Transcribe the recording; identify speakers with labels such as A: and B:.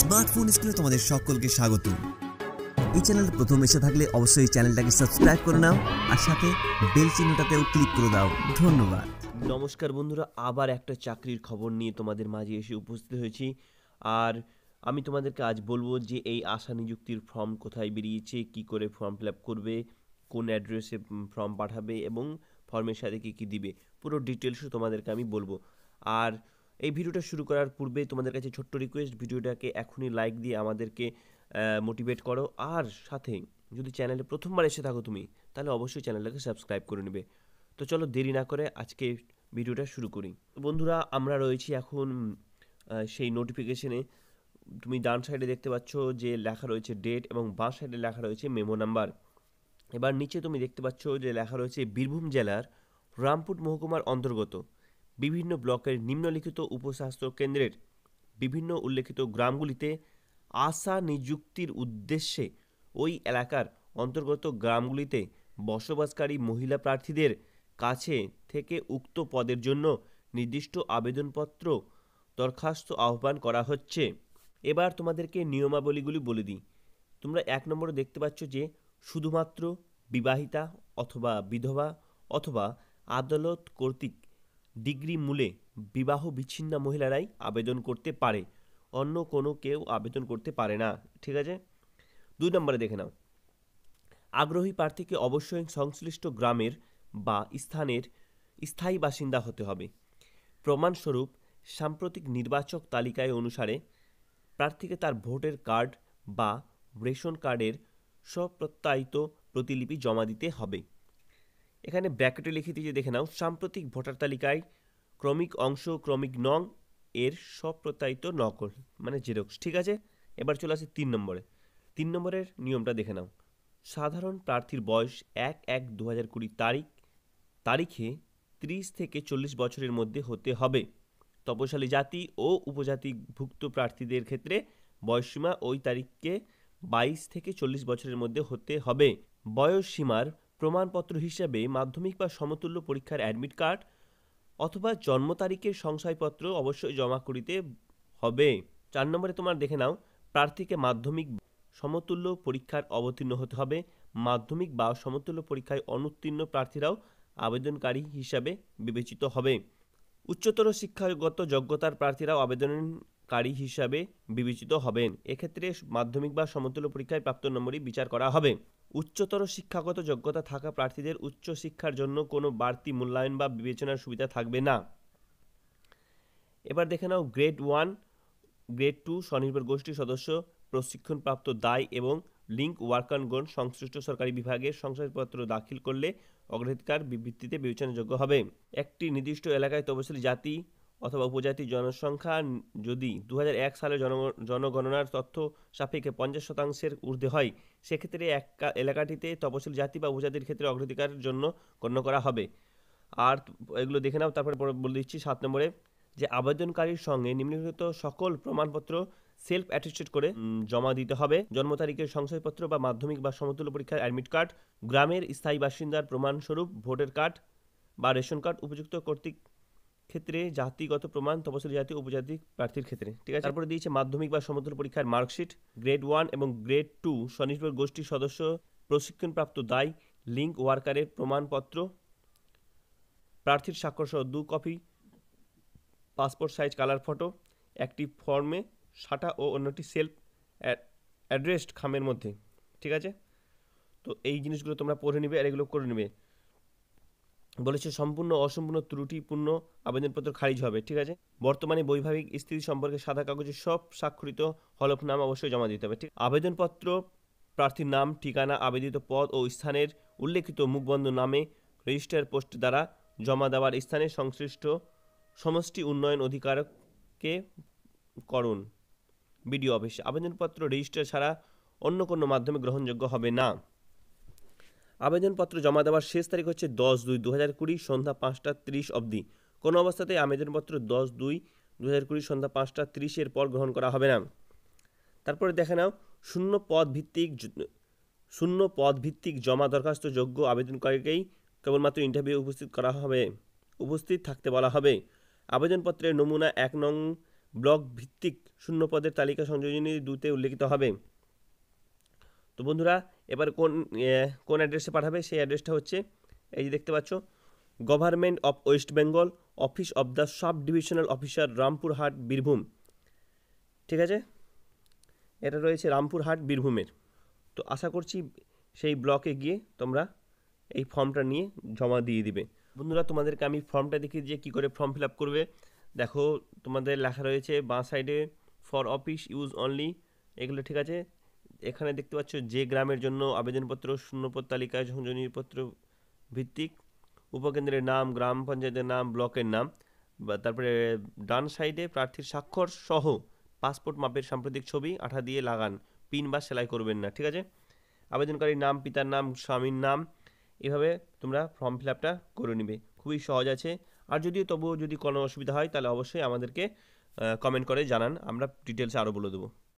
A: smartphone স্ক্রিনে তোমাদের সকলকে স্বাগত এই চ্যানেলটি প্রথম এসে থাকলে অবশ্যই এই চ্যানেলটাকে সাবস্ক্রাইব করে নাও আর সাথে বেল চিহ্নটাতেও ক্লিক করে দাও ধন্যবাদ নমস্কার বন্ধুরা আবার একটা চাকরির খবর নিয়ে তোমাদের মাঝে এসে উপস্থিত হয়েছি আর আমি তোমাদেরকে আজ বলবো যে এই আশা নিযুক্তির ফর্ম কোথায় বেরিয়েছে কি করে ফর্ম ফিল করবে কোন অ্যাড্রেসে ফর্ম পাঠাবে এবং ফর্মের সাথে কী কী দিবে পুরো ডিটেলসও তোমাদেরকে আমি বলবো আর এই ভিডিওটা শুরু করার পূর্বে তোমাদের কাছে ছোট্ট রিকোয়েস্ট ভিডিওটাকে এখনই লাইক দিয়ে আমাদেরকে মোটিভেট করো আর সাথে যদি চ্যানেলে প্রথমবার এসে থাকো তুমি তাহলে অবশ্যই চ্যানেলটাকে সাবস্ক্রাইব করে নেবে তো চলো দেরি না করে আজকে ভিডিওটা শুরু করি বন্ধুরা আমরা রয়েছি এখন সেই নোটিফিকেশনে তুমি ডান সাইডে দেখতে পাচ্ছ যে লেখা রয়েছে ডেট এবং বাঁ সাইডে লেখা রয়েছে মেমো নাম্বার এবার নিচে তুমি দেখতে পাচ্ছ যে লেখা রয়েছে বীরভূম জেলার রামপুর মহকুমার অন্তর্গত বিভিন্ন ব্লকের নিম্নলিখিত উপস্বাস্থ্য কেন্দ্রের বিভিন্ন উল্লেখিত গ্রামগুলিতে আশা নিযুক্তির উদ্দেশ্যে ওই এলাকার অন্তর্গত গ্রামগুলিতে বসবাসকারী মহিলা প্রার্থীদের কাছে থেকে উক্ত পদের জন্য নির্দিষ্ট আবেদনপত্র দরখাস্ত আহ্বান করা হচ্ছে এবার তোমাদেরকে নিয়মাবলীগুলি বলে দিই তোমরা এক নম্বরে দেখতে পাচ্ছ যে শুধুমাত্র বিবাহিতা অথবা বিধবা অথবা আদালত কর্তৃক ডিগ্রি মূলে বিবাহ বিচ্ছিন্ন মহিলারাই আবেদন করতে পারে অন্য কোনো কেউ আবেদন করতে পারে না ঠিক আছে দুই নম্বরে দেখে নাও আগ্রহী প্রার্থীকে অবশ্যই সংশ্লিষ্ট গ্রামের বা স্থানের স্থায়ী বাসিন্দা হতে হবে প্রমাণস্বরূপ সাম্প্রতিক নির্বাচক তালিকায় অনুসারে প্রার্থীকে তার ভোটের কার্ড বা রেশন কার্ডের স্বপ্রত্যায়িত প্রতিলিপি জমা দিতে হবে এখানে ব্র্যাকেটে লিখে দিয়ে দেখে নাও সাম্প্রতিক ভোটার তালিকায় ক্রমিক অংশ ক্রমিক নং এর সপ্রতায়িত নকল মানে জেরক্স ঠিক আছে এবার চলে আসে তিন নম্বরে তিন নম্বরের নিয়মটা দেখে নাও সাধারণ প্রার্থীর বয়স এক এক দু হাজার কুড়ি তারিখ তারিখে ত্রিশ থেকে চল্লিশ বছরের মধ্যে হতে হবে তপশালী জাতি ও উপজাতিভুক্ত প্রার্থীদের ক্ষেত্রে বয়সসীমা ওই তারিখকে বাইশ থেকে চল্লিশ বছরের মধ্যে হতে হবে বয়সসীমার প্রমাণপত্র হিসাবে মাধ্যমিক বা সমতুল্য পরীক্ষার অ্যাডমিট কার্ড অথবা জন্ম তারিখের শংসাপত্র অবশ্যই জমা করিতে হবে চার নম্বরে তোমার দেখে নাও প্রার্থীকে মাধ্যমিক সমতুল্য পরীক্ষার অবতীর্ণ হতে হবে মাধ্যমিক বা সমতুল্য পরীক্ষায় অনুত্তীর্ণ প্রার্থীরাও আবেদনকারী হিসাবে বিবেচিত হবে উচ্চতর শিক্ষাগত যোগ্যতার প্রার্থীরাও আবেদনকারী হিসাবে বিবেচিত হবেন এক্ষেত্রে মাধ্যমিক বা সমতুল্য পরীক্ষায় প্রাপ্ত নম্বরই বিচার করা হবে উচ্চতর শিক্ষাগত যোগ্যতা থাকা প্রার্থীদের উচ্চ শিক্ষার জন্য কোনো বাড়তি মূল্যায়ন বা বিবেচনার সুবিধা থাকবে না এবার দেখে নাও গ্রেড ওয়ান গ্রেড টু স্বনির্ভর গোষ্ঠীর সদস্য প্রশিক্ষণপ্রাপ্ত দায় এবং লিঙ্ক ওয়ার্কানগণ সংশ্লিষ্ট সরকারি বিভাগের সংসদপত্র দাখিল করলে অগ্রাধিকার বিবৃতিতে বিবেচনাযোগ্য হবে একটি নির্দিষ্ট এলাকায় তপশিলি জাতি অথবা উপজাতি জনসংখ্যা যদি দু সালের জন জনগণনার তথ্য সাপেক্ষে পঞ্চাশ শতাংশের ঊর্ধ্বে হয় সেক্ষেত্রে এক এলাকাটিতে তপশিল জাতি বা উপজাতির ক্ষেত্রে অগ্রাধিকারের জন্য গণ্য করা হবে আর এগুলো দেখে নাও তারপরে বলে দিচ্ছি সাত নম্বরে যে আবেদনকারীর সঙ্গে নিম্নলিখিত সকল প্রমাণপত্র সেলফ অ্যাটেস্টেড করে জমা দিতে হবে জন্ম তারিখের সংশয়পত্র বা মাধ্যমিক বা সমতুল্য পরীক্ষার অ্যাডমিট কার্ড গ্রামের স্থায়ী বাসিন্দার প্রমাণস্বরূপ ভোটার কার্ড বা রেশন কার্ড উপযুক্ত কর্তৃক ক্ষেত্রে জাতিগত প্রমাণ তপশিলি জাতি উপজাতি প্রার্থীর ক্ষেত্রে ঠিক আছে তারপরে দিয়েছে মাধ্যমিক বা সমতুল পরীক্ষার মার্কশিট গ্রেড ওয়ান এবং গ্রেড টু স্বনির্ভর গোষ্ঠীর সদস্য প্রশিক্ষণপ্রাপ্ত দায় লিঙ্ক ওয়ার্কারের প্রমাণপত্র প্রার্থীর স্বাক্ষরসহ দু copy passport size colour photo একটি ফর্মে সাটা ও অন্যটি সেলফ অ্যাড্রেসড খামের মধ্যে ঠিক আছে তো এই জিনিসগুলো তোমরা পড়ে নিবে আর এগুলো করে নেবে বলেছে সম্পূর্ণ অসম্পূর্ণ ত্রুটিপূর্ণ আবেদনপত্র খারিজ হবে ঠিক আছে বর্তমানে বৈবাহিক স্থিতি সম্পর্কে সাদা কাগজে সব স্বাক্ষরিত হলফনামা অবশ্যই জমা দিতে হবে ঠিক আবেদনপত্র প্রার্থীর নাম ঠিকানা আবেদিত পদ ও স্থানের উল্লেখিত মুখবন্ধ নামে রেজিস্টার পোস্ট দ্বারা জমা দেওয়ার স্থানে সংশ্লিষ্ট সমষ্টি উন্নয়ন অধিকারকে করুন বিডিও অফিসে আবেদনপত্র রেজিস্টার ছাড়া অন্য কোনো মাধ্যমে গ্রহণযোগ্য হবে না আবেদনপত্র জমা দেওয়ার শেষ তারিখ হচ্ছে দশ দুই দু হাজার কুড়ি সন্ধ্যা পাঁচটা ত্রিশ অবধি কোনো অবস্থাতেই আবেদনপত্র দশ দুই দু হাজার কুড়ি সন্ধ্যা পাঁচটা ত্রিশের পর গ্রহণ করা হবে না তারপরে দেখে নাও শূন্য পদ ভিত্তিক শূন্য পদ ভিত্তিক জমা দরখাস্ত যোগ্য আবেদনকারীকেই কেবলমাত্র ইন্টারভিউ উপস্থিত করা হবে উপস্থিত থাকতে বলা হবে আবেদনপত্রের নমুনা এক নং ব্লক ভিত্তিক শূন্য পদের তালিকা সংযোজনী দুতে উল্লেখিত হবে তো বন্ধুরা এবার কোন কোন অ্যাড্রেসে পাঠাবে সেই অ্যাড্রেসটা হচ্ছে এই যে দেখতে পাচ্ছ government of West Bengal office of the sub divisional officer Rampurhat Birbhum ঠিক আছে এটা রয়েছে রামপুরহাট বীরভূমের তো আশা করছি সেই ব্লকে গিয়ে তোমরা এই ফর্মটা নিয়ে জমা দিয়ে দিবে বন্ধুরা তোমাদেরকে আমি ফর্মটা দেখিয়ে দিয়ে কী করে ফর্ম ফিল আপ করবে দেখো তোমাদের লেখা রয়েছে বাঁ সাইডে ফর অফিস ইউজ অনলি এগুলো ঠিক আছে এখানে দেখতে পাচ্ছ যে গ্রামের জন্য আবেদনপত্র শূন্যপদ তালিকায় সংযোজনীপত্র ভিত্তিক উপকেন্দ্রের নাম গ্রাম পঞ্চায়েতের নাম ব্লকের নাম বা তারপরে ডান সাইডে প্রার্থীর স্বাক্ষর সহ পাসপোর্ট মাপের সাম্প্রতিক ছবি আঠা দিয়ে লাগান পিন বা সেলাই করবেন না ঠিক আছে আবেদনকারীর নাম পিতার নাম স্বামীর নাম এভাবে তোমরা ফর্ম ফিল আপটা করে নিবে খুবই সহজ আছে আর যদিও তবুও যদি কোনো অসুবিধা হয় তাহলে অবশ্যই আমাদেরকে কমেন্ট করে জানান আমরা ডিটেলসে আরও বলে দেবো